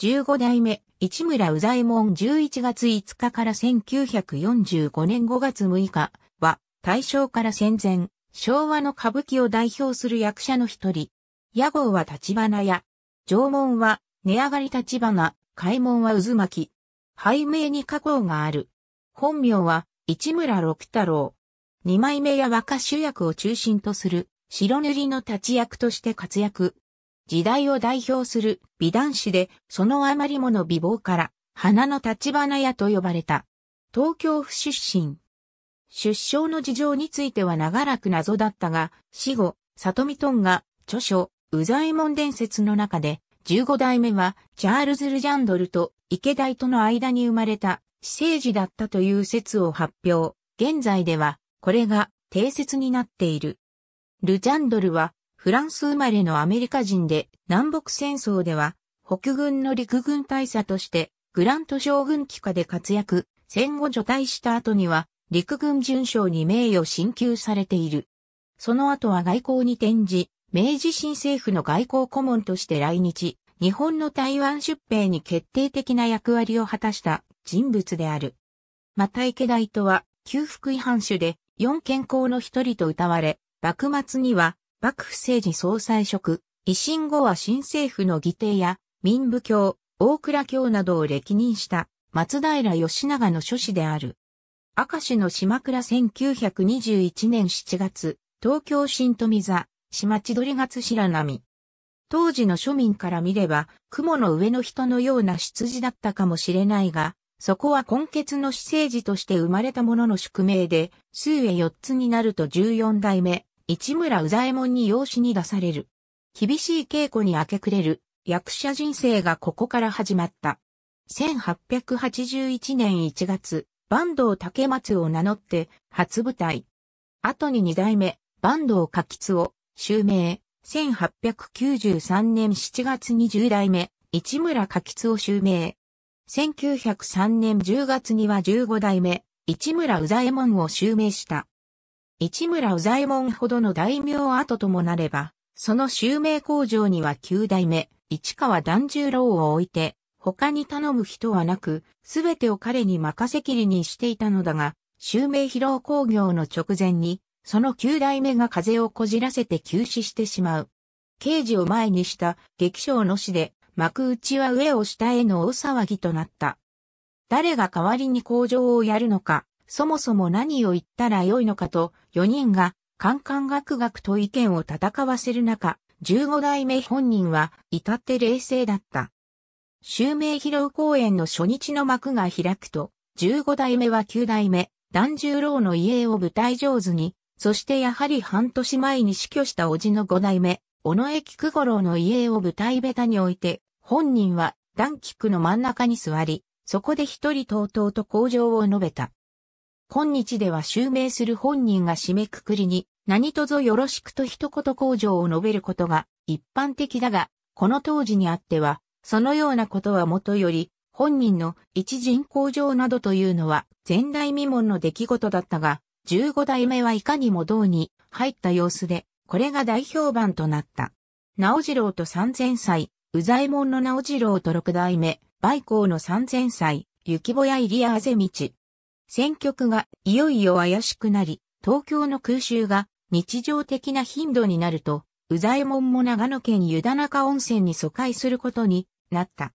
15代目、市村宇左衛門11月5日から1945年5月6日は、大正から戦前、昭和の歌舞伎を代表する役者の一人。屋号は立花屋。縄文は、値上がり立花、開門は渦巻き。背名に加工がある。本名は、市村六太郎。二枚目や若主役を中心とする、白塗りの立役として活躍。時代を代表する美男子で、その余りもの美貌から、花の立花屋と呼ばれた。東京府出身。出生の事情については長らく謎だったが、死後、里見トンが、著書、右モン伝説の中で、15代目は、チャールズ・ルジャンドルと池大との間に生まれた、私生児だったという説を発表。現在では、これが定説になっている。ルジャンドルは、フランス生まれのアメリカ人で、南北戦争では、北軍の陸軍大佐として、グラント将軍旗下で活躍、戦後除隊した後には、陸軍巡将に名誉進級されている。その後は外交に転じ、明治新政府の外交顧問として来日、日本の台湾出兵に決定的な役割を果たした人物である。また池大とは、旧福違反種で、四健康の一人と謳われ、幕末には幕府政治総裁職、維新後は新政府の議定や民部教、大倉教などを歴任した松平義長の諸子である。明石の島倉1921年7月、東京新富座、島千鳥月白波。当時の庶民から見れば、雲の上の人のような出自だったかもしれないが、そこは根血の私生児として生まれたものの宿命で、数へ四つになると14代目、市村宇左衛門に養子に出される。厳しい稽古に明け暮れる役者人生がここから始まった。1881年1月、坂東竹松を名乗って初舞台。後に二代目、坂東柿津を襲名。1893年7月に十代目、市村柿津を襲名。1903年10月には15代目、市村宇左衛門を襲名した。市村宇左衛門ほどの大名跡ともなれば、その襲名工場には九代目、市川團十郎を置いて、他に頼む人はなく、すべてを彼に任せきりにしていたのだが、襲名披露工業の直前に、その九代目が風をこじらせて休止してしまう。刑事を前にした劇場の死で、幕内は上を下への大騒ぎとなった。誰が代わりに工場をやるのか、そもそも何を言ったらよいのかと、4人が、カンカンガクガクと意見を戦わせる中、15代目本人は、至って冷静だった。襲名披露公演の初日の幕が開くと、15代目は9代目、團十郎の家を舞台上手に、そしてやはり半年前に死去した叔父の5代目、尾上菊五郎の家を舞台ベタに置いて、本人は、団菊の真ん中に座り、そこで一人とうとうと向上を述べた。今日では襲名する本人が締めくくりに、何とぞよろしくと一言工上を述べることが一般的だが、この当時にあっては、そのようなことはもとより、本人の一人工場などというのは前代未聞の出来事だったが、15代目はいかにも銅に入った様子で、これが大評判となった。直次郎と三千歳、右左衛門の直次郎と六代目、梅光の三千歳、雪ぼや入りあぜ道、戦局がいよいよ怪しくなり、東京の空襲が日常的な頻度になると、宇左衛門も長野県湯田中温泉に疎開することになった。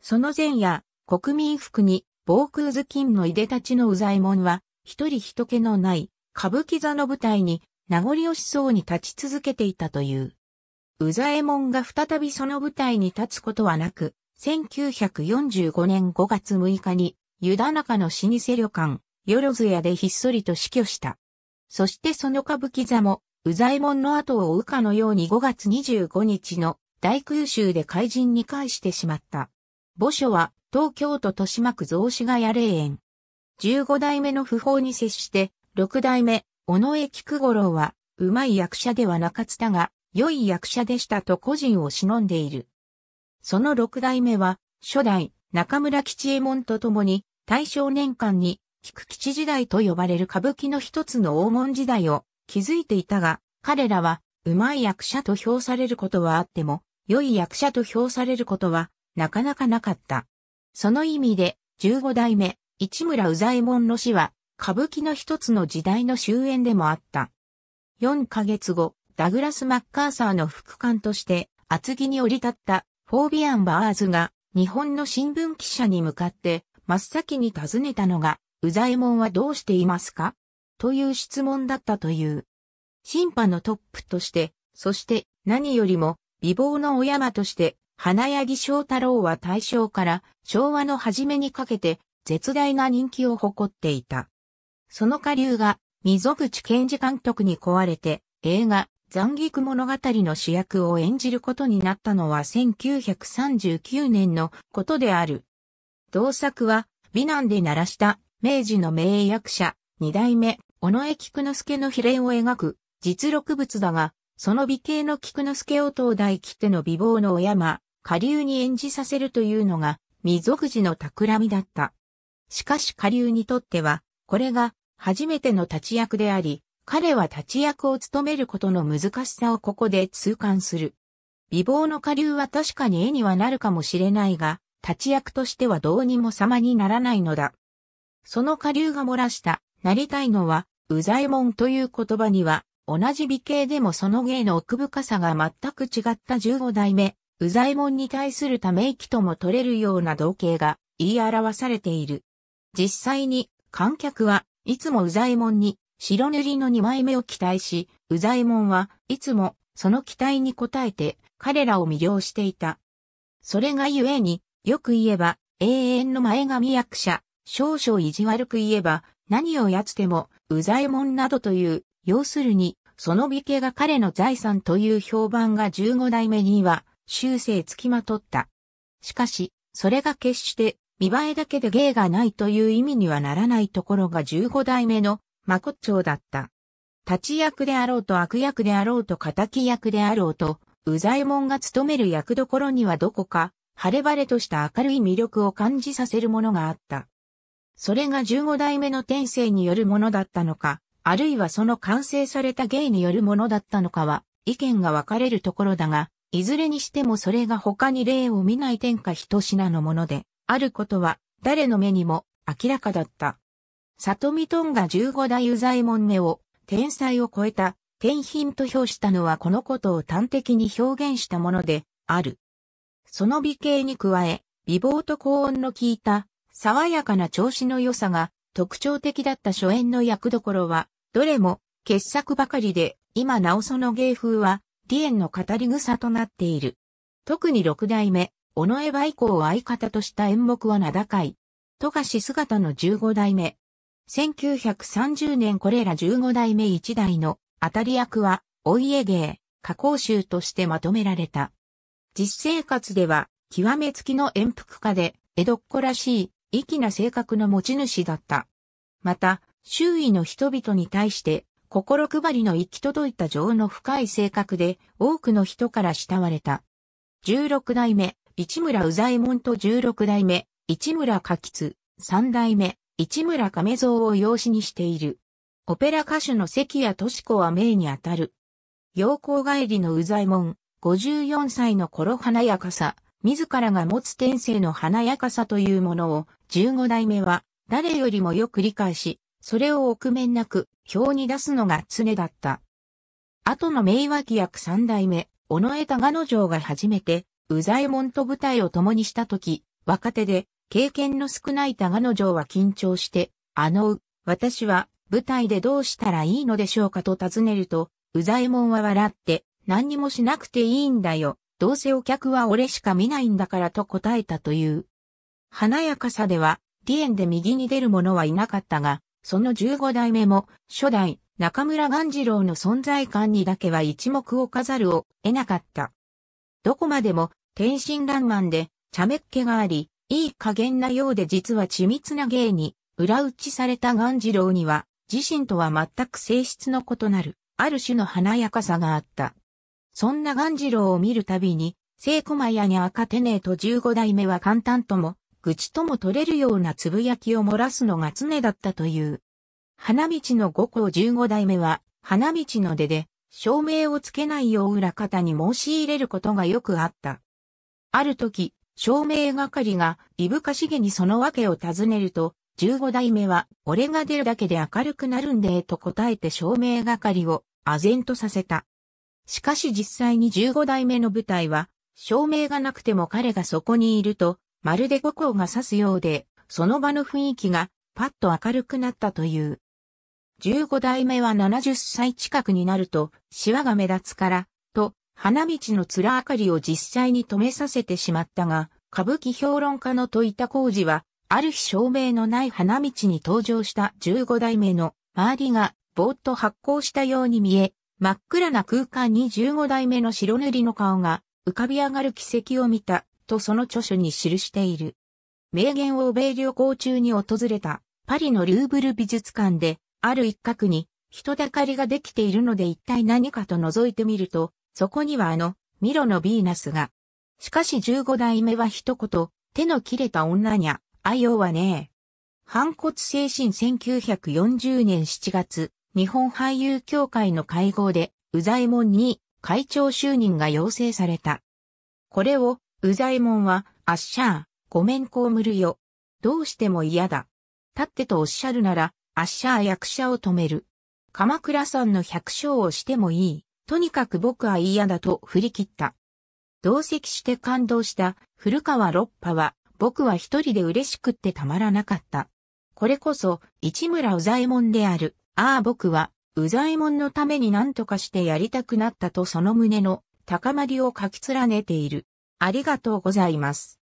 その前夜、国民服に防空頭巾のいでたちの宇左衛門は、一人人気のない歌舞伎座の舞台に名残惜しそうに立ち続けていたという。宇左衛門が再びその舞台に立つことはなく、1945年5月6日に湯田中の老舗旅館、よろず屋でひっそりと死去した。そしてその歌舞伎座も、右左衛門の後を追うかのように5月25日の大空襲で怪人に返してしまった。墓所は東京都豊島区雑司ヶ谷霊園。15代目の訃報に接して、6代目、尾上菊五郎は、うまい役者ではなかったが、良い役者でしたと個人を忍んでいる。その6代目は、初代、中村吉右衛門と共に、大正年間に、菊吉時代と呼ばれる歌舞伎の一つの黄金時代を築いていたが、彼らは、うまい役者と評されることはあっても、良い役者と評されることは、なかなかなかった。その意味で、15代目、市村右左衛門の死は、歌舞伎の一つの時代の終焉でもあった。4ヶ月後、ダグラス・マッカーサーの副官として、厚木に降り立った、フォービアン・バーズが、日本の新聞記者に向かって、真っ先に尋ねたのが、うざえもんはどうしていますかという質問だったという。審判のトップとして、そして何よりも美貌のお山として、花柳翔太郎は大正から昭和の初めにかけて絶大な人気を誇っていた。その下流が溝口健二監督に壊れて映画残菊物語の主役を演じることになったのは1939年のことである。同作は、美男で鳴らした明治の名役者、二代目、尾上菊之助の秘伝を描く実録物だが、その美形の菊之助を東大切手の美貌のお山、下流に演じさせるというのが、未俗児の企みだった。しかし下流にとっては、これが初めての立ち役であり、彼は立ち役を務めることの難しさをここで痛感する。美貌の下流は確かに絵にはなるかもしれないが、立役としてはどうにも様にならないのだ。その下流が漏らした、なりたいのは、うざいもんという言葉には、同じ美形でもその芸の奥深さが全く違った十五代目、うざいもんに対するため息とも取れるような同型が言い表されている。実際に、観客はいつもうざいもんに白塗りの二枚目を期待し、うざいもんはいつもその期待に応えて彼らを魅了していた。それがゆえに、よく言えば、永遠の前髪役者、少々意地悪く言えば、何をやつても、うざえもんなどという、要するに、その美形が彼の財産という評判が15代目には、終生つきまとった。しかし、それが決して、見栄えだけで芸がないという意味にはならないところが15代目の、まこっちょうだった。立ち役であろうと悪役であろうと仇役であろうと、うざえもんが務める役どころにはどこか、晴れ晴れとした明るい魅力を感じさせるものがあった。それが15代目の天性によるものだったのか、あるいはその完成された芸によるものだったのかは、意見が分かれるところだが、いずれにしてもそれが他に例を見ない天下一品のもので、あることは、誰の目にも明らかだった。里見トンが15代右左衛門目を、天才を超えた、天品と評したのはこのことを端的に表現したもので、ある。その美形に加え、美貌と高音の効いた、爽やかな調子の良さが特徴的だった初演の役どころは、どれも傑作ばかりで、今なおその芸風は、李園の語り草となっている。特に六代目、尾上梅光を相方とした演目は名高い。富樫姿の十五代目。1930年これら十五代目一代の当たり役は、お家芸、加工集としてまとめられた。実生活では、極めつきの遠服家で、江戸っ子らしい、粋な性格の持ち主だった。また、周囲の人々に対して、心配りの行き届いた情の深い性格で、多くの人から慕われた。十六代目、市村宇左衛門と十六代目、市村柿津、三代目、市村亀蔵を養子にしている。オペラ歌手の関谷敏子は名にあたる。陽光帰りの宇左衛門、54歳の頃華やかさ、自らが持つ天性の華やかさというものを、15代目は、誰よりもよく理解し、それを臆面なく、表に出すのが常だった。後の名脇役三代目、尾上高野城が初めて、右左衛門と舞台を共にしたとき、若手で、経験の少ない高野城は緊張して、あの、私は、舞台でどうしたらいいのでしょうかと尋ねると、ざ左衛門は笑って、何にもしなくていいんだよ。どうせお客は俺しか見ないんだからと答えたという。華やかさでは、ディエンで右に出る者はいなかったが、その15代目も、初代、中村元次郎の存在感にだけは一目を飾るを得なかった。どこまでも、天真爛漫で、茶目っ気があり、いい加減なようで実は緻密な芸に、裏打ちされた元次郎には、自身とは全く性質の異なる、ある種の華やかさがあった。そんな鴈次郎を見るたびに、聖駒屋に赤手ねえと十五代目は簡単とも、愚痴とも取れるようなつぶやきを漏らすのが常だったという。花道の五校十五代目は、花道の出で、照明をつけないよう裏方に申し入れることがよくあった。ある時、照明係が、いぶかしげにその訳を尋ねると、十五代目は、俺が出るだけで明るくなるんで、と答えて照明係を、唖然とさせた。しかし実際に15代目の舞台は、照明がなくても彼がそこにいると、まるで五校が指すようで、その場の雰囲気がパッと明るくなったという。15代目は70歳近くになると、シワが目立つから、と、花道の面明かりを実際に止めさせてしまったが、歌舞伎評論家の問いた工事は、ある日照明のない花道に登場した15代目の周りがぼーっと発光したように見え、真っ暗な空間に15代目の白塗りの顔が浮かび上がる奇跡を見たとその著書に記している。名言を米旅行中に訪れたパリのルーブル美術館である一角に人だかりができているので一体何かと覗いてみるとそこにはあのミロのヴィーナスが。しかし15代目は一言手の切れた女にゃ愛用はねえ。反骨精神1940年7月日本俳優協会の会合で、ざ左衛門に会長就任が要請された。これを、ざ左衛門は、あっしゃー、ごめんこうむるよ。どうしても嫌だ。立ってとおっしゃるなら、あっしゃー役者を止める。鎌倉さんの百姓をしてもいい。とにかく僕は嫌だと振り切った。同席して感動した古川六波は、僕は一人で嬉しくってたまらなかった。これこそ、市村ざ左衛門である。ああ僕は、うざいもんのために何とかしてやりたくなったとその胸の高まりを書き連ねている。ありがとうございます。